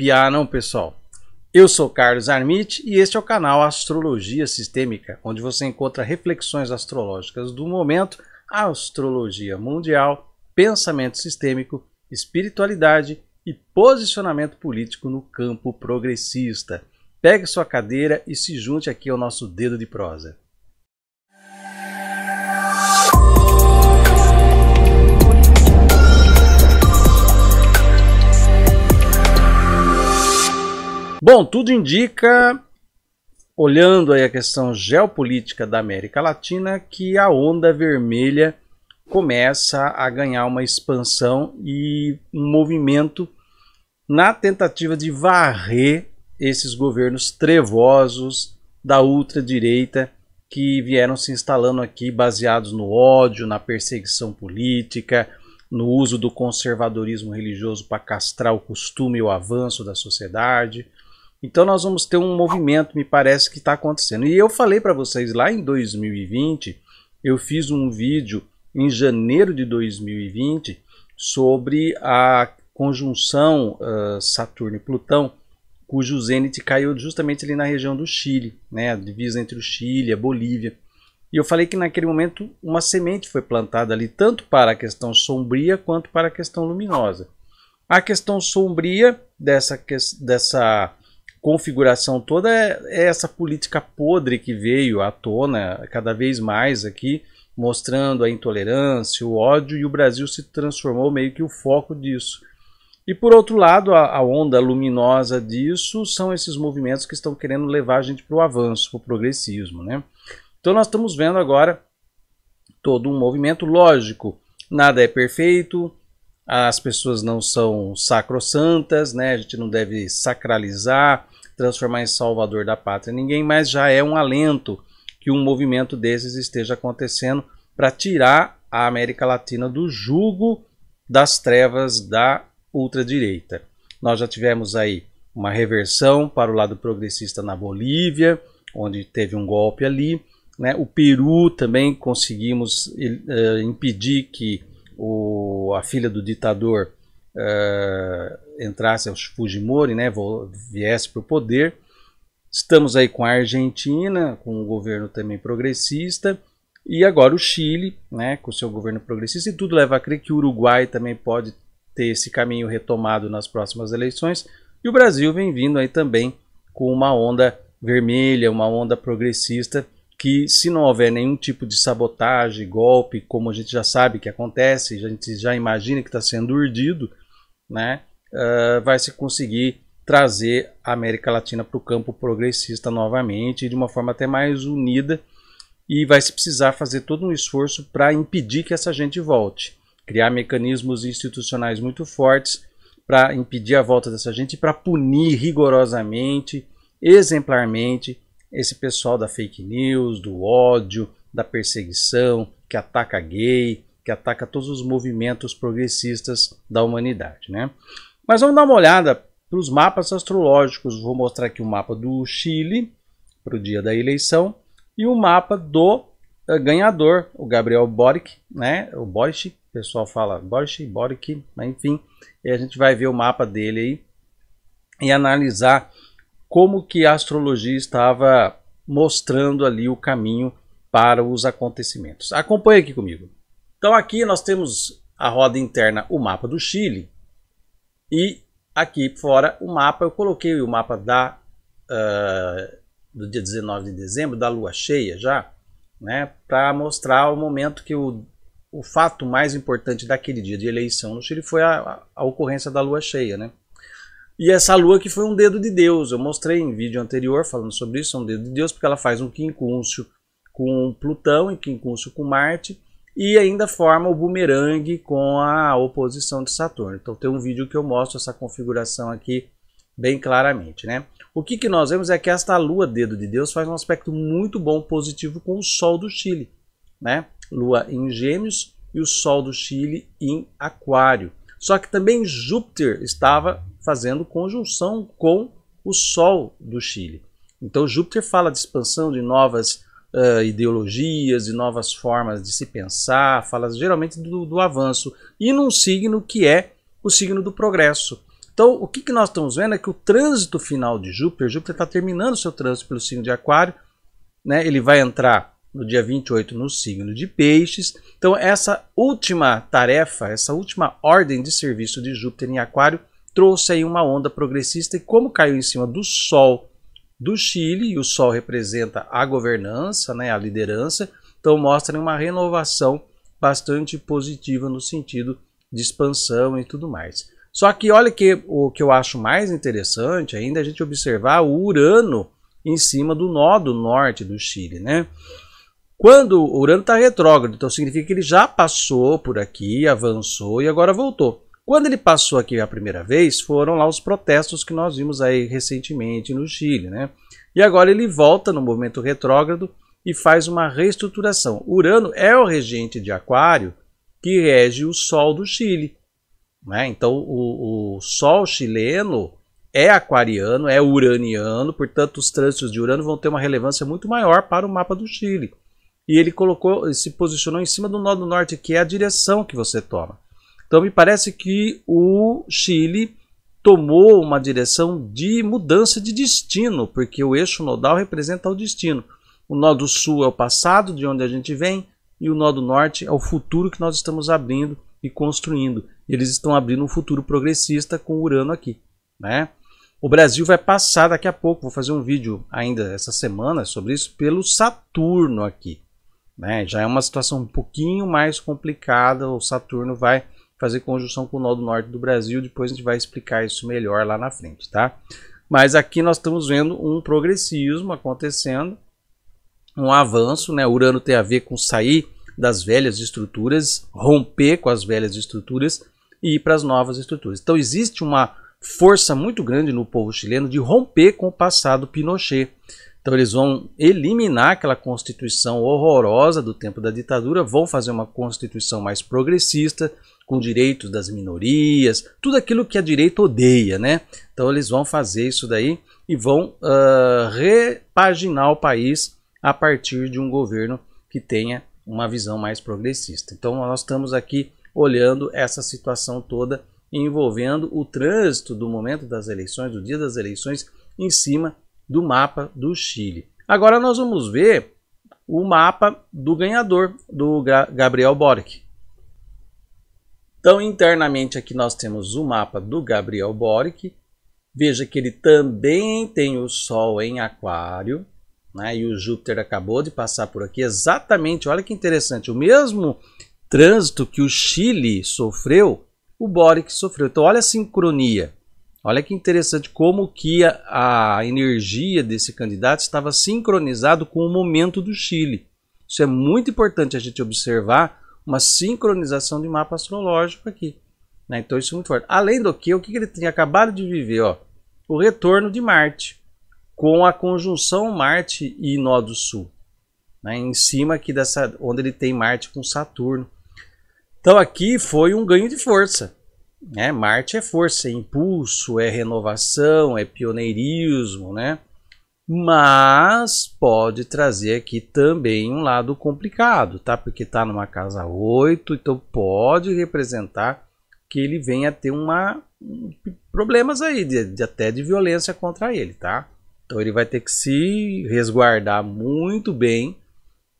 Já não pessoal? Eu sou Carlos Armit e este é o canal Astrologia Sistêmica, onde você encontra reflexões astrológicas do momento, astrologia mundial, pensamento sistêmico, espiritualidade e posicionamento político no campo progressista. Pegue sua cadeira e se junte aqui ao nosso dedo de prosa. Bom, tudo indica, olhando aí a questão geopolítica da América Latina, que a onda vermelha começa a ganhar uma expansão e um movimento na tentativa de varrer esses governos trevosos da ultradireita que vieram se instalando aqui baseados no ódio, na perseguição política, no uso do conservadorismo religioso para castrar o costume e o avanço da sociedade. Então nós vamos ter um movimento, me parece que está acontecendo. E eu falei para vocês lá em 2020, eu fiz um vídeo em janeiro de 2020 sobre a conjunção uh, Saturno e Plutão, cujo zênite caiu justamente ali na região do Chile, né, a divisa entre o Chile e a Bolívia. E eu falei que naquele momento uma semente foi plantada ali, tanto para a questão sombria quanto para a questão luminosa. A questão sombria dessa, dessa configuração toda é, é essa política podre que veio à tona cada vez mais aqui, mostrando a intolerância, o ódio, e o Brasil se transformou meio que o foco disso. E por outro lado, a, a onda luminosa disso são esses movimentos que estão querendo levar a gente para o avanço, para o progressismo. Né? Então nós estamos vendo agora todo um movimento lógico. Nada é perfeito, as pessoas não são sacrossantas, né? A gente não deve sacralizar transformar em salvador da pátria ninguém, mas já é um alento que um movimento desses esteja acontecendo para tirar a América Latina do jugo das trevas da ultradireita. Nós já tivemos aí uma reversão para o lado progressista na Bolívia, onde teve um golpe ali. Né? O Peru também conseguimos uh, impedir que o, a filha do ditador uh, entrasse os Fujimori, né, viesse para o poder. Estamos aí com a Argentina, com um governo também progressista, e agora o Chile, né, com seu governo progressista, e tudo leva a crer que o Uruguai também pode ter esse caminho retomado nas próximas eleições. E o Brasil vem vindo aí também com uma onda vermelha, uma onda progressista, que se não houver nenhum tipo de sabotagem, golpe, como a gente já sabe que acontece, a gente já imagina que está sendo urdido, né, uh, vai se conseguir trazer a América Latina para o campo progressista novamente, de uma forma até mais unida, e vai se precisar fazer todo um esforço para impedir que essa gente volte, criar mecanismos institucionais muito fortes para impedir a volta dessa gente, para punir rigorosamente, exemplarmente, esse pessoal da fake news, do ódio, da perseguição, que ataca gay, que ataca todos os movimentos progressistas da humanidade. Né? Mas vamos dar uma olhada para os mapas astrológicos. Vou mostrar aqui o um mapa do Chile para o dia da eleição e o um mapa do uh, ganhador, o Gabriel Boric, né? O Boric, o pessoal fala Boric, Boric, mas enfim, e a gente vai ver o mapa dele aí e analisar como que a astrologia estava mostrando ali o caminho para os acontecimentos. Acompanhe aqui comigo. Então aqui nós temos a roda interna, o mapa do Chile, e aqui fora o mapa, eu coloquei o mapa da, uh, do dia 19 de dezembro, da lua cheia já, né, para mostrar o momento que o, o fato mais importante daquele dia de eleição no Chile foi a, a ocorrência da lua cheia. Né? E essa lua que foi um dedo de Deus, eu mostrei em vídeo anterior falando sobre isso, é um dedo de Deus, porque ela faz um quincúncio com Plutão e quincúncio com Marte, e ainda forma o bumerangue com a oposição de Saturno. Então tem um vídeo que eu mostro essa configuração aqui bem claramente, né? O que, que nós vemos é que esta lua dedo de Deus faz um aspecto muito bom positivo com o sol do Chile, né? Lua em Gêmeos e o sol do Chile em Aquário. Só que também Júpiter estava fazendo conjunção com o sol do Chile. Então Júpiter fala de expansão de novas uh, ideologias e novas formas de se pensar, fala geralmente do, do avanço, e num signo que é o signo do progresso. Então, o que, que nós estamos vendo é que o trânsito final de Júpiter, Júpiter está terminando seu trânsito pelo signo de Aquário, né? ele vai entrar no dia 28 no signo de Peixes. Então, essa última tarefa, essa última ordem de serviço de Júpiter em Aquário trouxe aí uma onda progressista e como caiu em cima do Sol do Chile, e o Sol representa a governança, né, a liderança, então mostra uma renovação bastante positiva no sentido de expansão e tudo mais. Só que olha que o que eu acho mais interessante ainda é a gente observar o Urano em cima do nó do norte do Chile, né? Quando o Urano está retrógrado, então significa que ele já passou por aqui, avançou e agora voltou. Quando ele passou aqui a primeira vez, foram lá os protestos que nós vimos aí recentemente no Chile, né? E agora ele volta no movimento retrógrado e faz uma reestruturação. Urano é o regente de Aquário que rege o Sol do Chile. Né? Então, o, o Sol chileno é aquariano, é uraniano, portanto, os trânsitos de Urano vão ter uma relevância muito maior para o mapa do Chile. E ele colocou, se posicionou em cima do nó do norte, que é a direção que você toma. Então me parece que o Chile tomou uma direção de mudança de destino, porque o eixo nodal representa o destino. O nó do sul é o passado, de onde a gente vem, e o nó do norte é o futuro que nós estamos abrindo e construindo. Eles estão abrindo um futuro progressista com o Urano aqui, né? O Brasil vai passar daqui a pouco, vou fazer um vídeo ainda essa semana sobre isso, pelo Saturno aqui. Né? Já é uma situação um pouquinho mais complicada, o Saturno vai fazer conjunção com o nó do norte do Brasil, depois a gente vai explicar isso melhor lá na frente, tá? Mas aqui nós estamos vendo um progressismo acontecendo, um avanço, né? Urano tem a ver com sair das velhas estruturas, romper com as velhas estruturas e ir para as novas estruturas. Então existe uma força muito grande no povo chileno de romper com o passado Pinochet. Então eles vão eliminar aquela constituição horrorosa do tempo da ditadura, vão fazer uma constituição mais progressista, com direitos das minorias, tudo aquilo que a direita odeia, né? Então eles vão fazer isso daí e vão uh, repaginar o país a partir de um governo que tenha uma visão mais progressista. Então nós estamos aqui olhando essa situação toda envolvendo o trânsito do momento das eleições, do dia das eleições, em cima do mapa do Chile. Agora nós vamos ver o mapa do ganhador, do Gabriel Boric. Então, internamente aqui nós temos o mapa do Gabriel Boric. Veja que ele também tem o Sol em aquário, né? e o Júpiter acabou de passar por aqui exatamente. Olha que interessante, o mesmo trânsito que o Chile sofreu, o Boric sofreu. Então, olha a sincronia. Olha que interessante como que a, a energia desse candidato estava sincronizado com o momento do Chile. Isso é muito importante a gente observar uma sincronização de mapa astrológico aqui. Né? Então isso é muito forte. Além do que, o que ele tinha acabado de viver? Ó, o retorno de Marte, com a conjunção Marte e Nó do Sul. Né? Em cima aqui dessa, onde ele tem Marte com Saturno. Então aqui foi um ganho de força. Né? Marte é força, é impulso, é renovação, é pioneirismo, né? mas pode trazer aqui também um lado complicado, tá? Porque está numa casa 8, então pode representar que ele venha ter uma, problemas aí, de, de, até de violência contra ele, tá? Então ele vai ter que se resguardar muito bem,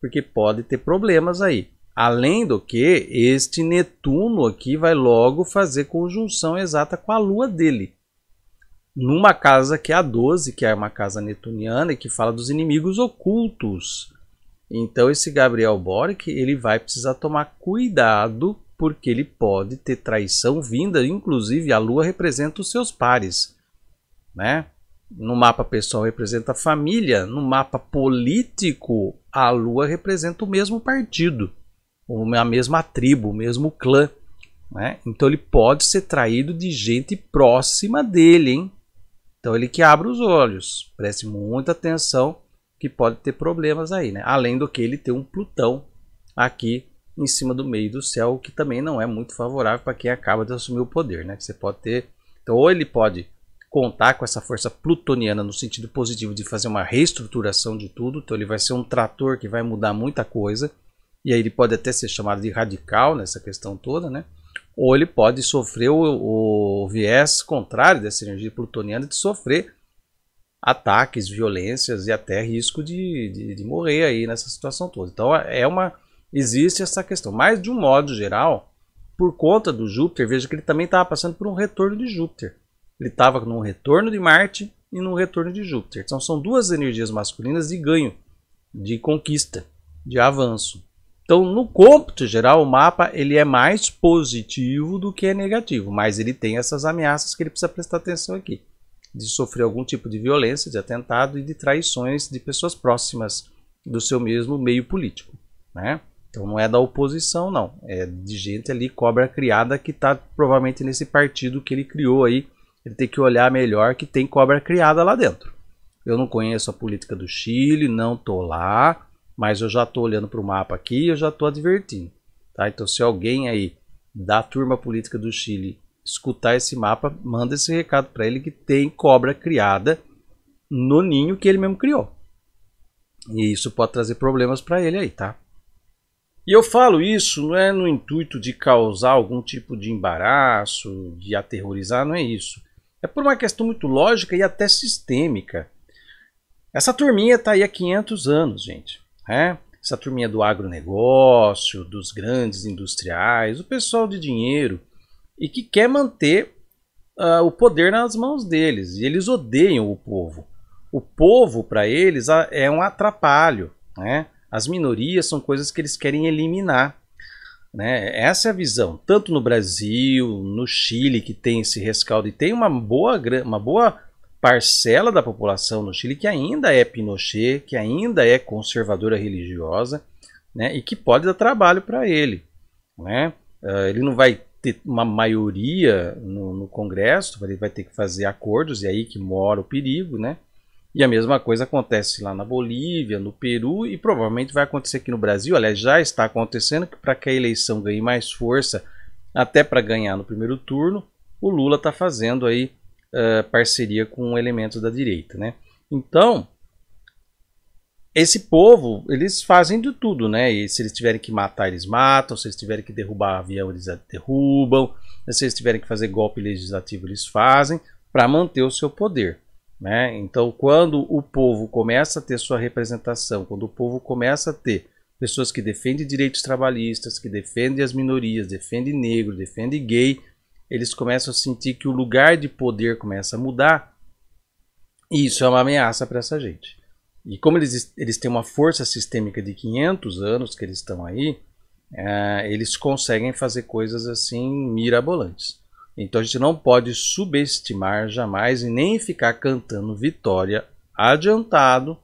porque pode ter problemas aí. Além do que, este Netuno aqui vai logo fazer conjunção exata com a Lua dele numa casa que é a 12, que é uma casa netuniana e que fala dos inimigos ocultos. Então esse Gabriel Boric, ele vai precisar tomar cuidado porque ele pode ter traição vinda, inclusive a lua representa os seus pares, né? No mapa pessoal representa a família, no mapa político a lua representa o mesmo partido, a mesma tribo, o mesmo clã, né? Então ele pode ser traído de gente próxima dele, hein? Então ele que abre os olhos, preste muita atenção que pode ter problemas aí, né? Além do que ele tem um Plutão aqui em cima do meio do céu, o que também não é muito favorável para quem acaba de assumir o poder, né? Que você pode ter, então ou ele pode contar com essa força plutoniana no sentido positivo de fazer uma reestruturação de tudo, então ele vai ser um trator que vai mudar muita coisa, e aí ele pode até ser chamado de radical nessa questão toda, né? ou ele pode sofrer o, o viés contrário dessa energia plutoniana de sofrer ataques, violências e até risco de, de, de, morrer aí nessa situação toda. Então é uma existe essa questão, mas de um modo geral, por conta do Júpiter, veja que ele também estava passando por um retorno de Júpiter. Ele estava num retorno de Marte e num retorno de Júpiter. Então são duas energias masculinas de ganho, de conquista, de avanço. Então, no cômputo geral, o mapa ele é mais positivo do que é negativo, mas ele tem essas ameaças que ele precisa prestar atenção aqui, de sofrer algum tipo de violência, de atentado e de traições de pessoas próximas do seu mesmo meio político, né? Então não é da oposição, não. É de gente ali, cobra criada, que está provavelmente nesse partido que ele criou aí. Ele tem que olhar melhor que tem cobra criada lá dentro. Eu não conheço a política do Chile, não tô lá. Mas eu já estou olhando para o mapa aqui e eu já estou advertindo. Tá? Então, se alguém aí da turma política do Chile escutar esse mapa, manda esse recado para ele que tem cobra criada no ninho que ele mesmo criou. E isso pode trazer problemas para ele aí, tá? E eu falo isso não é no intuito de causar algum tipo de embaraço, de aterrorizar, não é isso. É por uma questão muito lógica e até sistêmica. Essa turminha está aí há 500 anos, gente né? essa turminha do agronegócio, dos grandes industriais, o pessoal de dinheiro, e que quer manter uh, o poder nas mãos deles. E eles odeiam o povo. O povo, para eles, é um atrapalho. Né? As minorias são coisas que eles querem eliminar. Né? Essa é a visão, tanto no Brasil, no Chile, que tem esse rescaldo e tem uma boa, uma boa parcela da população no Chile que ainda é Pinochet, que ainda é conservadora religiosa, né, e que pode dar trabalho para ele. Né? Uh, ele não vai ter uma maioria no, no, Congresso, ele vai ter que fazer acordos, e é aí que mora o perigo. Né? E a mesma coisa acontece lá na Bolívia, no Peru, e provavelmente vai acontecer aqui no Brasil. Aliás, já está acontecendo que para que a eleição ganhe mais força, até para ganhar no primeiro turno, o Lula está fazendo aí uh, parceria com elementos da direita, né? Então, esse povo, eles fazem de tudo, né? E se eles tiverem que matar, eles matam. Se eles tiverem que derrubar avião, eles derrubam. Né? Se eles tiverem que fazer golpe legislativo, eles fazem para manter o seu poder. Né? Então, quando o povo começa a ter sua representação, quando o povo começa a ter pessoas que defendem direitos trabalhistas, que defendem as minorias, defendem negro, defendem gay, eles começam a sentir que o lugar de poder começa a mudar. E isso é uma ameaça para essa gente. E como eles, eles têm uma força sistêmica de 500 anos que eles estão aí, é, eles conseguem fazer coisas assim mirabolantes. Então a gente não pode subestimar jamais e nem ficar cantando vitória adiantado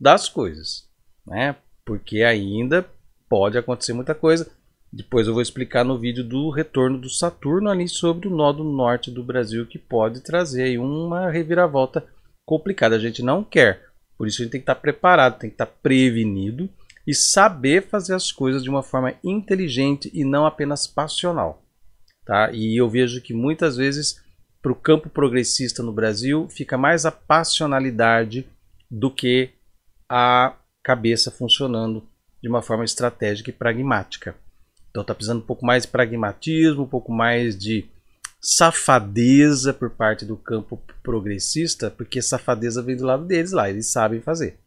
das coisas, né? Porque ainda pode acontecer muita coisa. Depois eu vou explicar no vídeo do retorno do Saturno ali sobre o nó do norte do Brasil que pode trazer aí uma reviravolta complicada. A gente não quer, por isso a gente tem que estar preparado, tem que estar prevenido e saber fazer as coisas de uma forma inteligente e não apenas passional. Tá? E eu vejo que muitas vezes para o campo progressista no Brasil fica mais a passionalidade do que a cabeça funcionando de uma forma estratégica e pragmática. Então tá precisando um pouco mais de pragmatismo, um pouco mais de safadeza por parte do campo progressista, porque safadeza vem do lado deles lá, eles sabem fazer.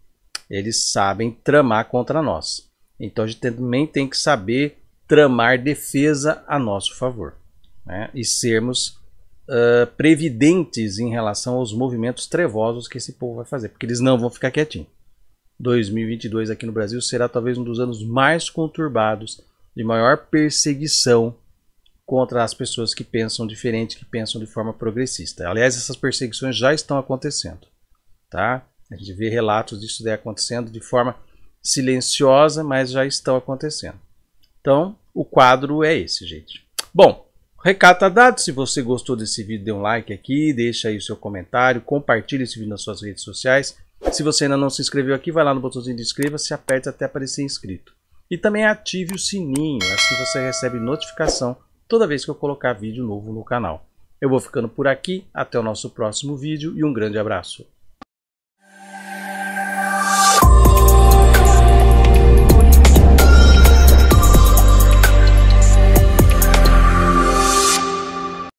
Eles sabem tramar contra nós. Então a gente também tem que saber tramar defesa a nosso favor né? e sermos uh, previdentes em relação aos movimentos trevosos que esse povo vai fazer, porque eles não vão ficar quietinhos. 2022 aqui no Brasil será talvez um dos anos mais conturbados de maior perseguição contra as pessoas que pensam diferente, que pensam de forma progressista. Aliás, essas perseguições já estão acontecendo, tá? A gente vê relatos disso daí acontecendo de forma silenciosa, mas já estão acontecendo. Então, o quadro é esse, gente. Bom, recado tá dado. Se você gostou desse vídeo, dê um like aqui, deixa aí o seu comentário, compartilhe esse vídeo nas suas redes sociais. Se você ainda não se inscreveu aqui, vai lá no botãozinho de inscreva-se, aperta até aparecer inscrito. E também ative o sininho, assim você recebe notificação toda vez que eu colocar vídeo novo no canal. Eu vou ficando por aqui, até o nosso próximo vídeo e um grande abraço.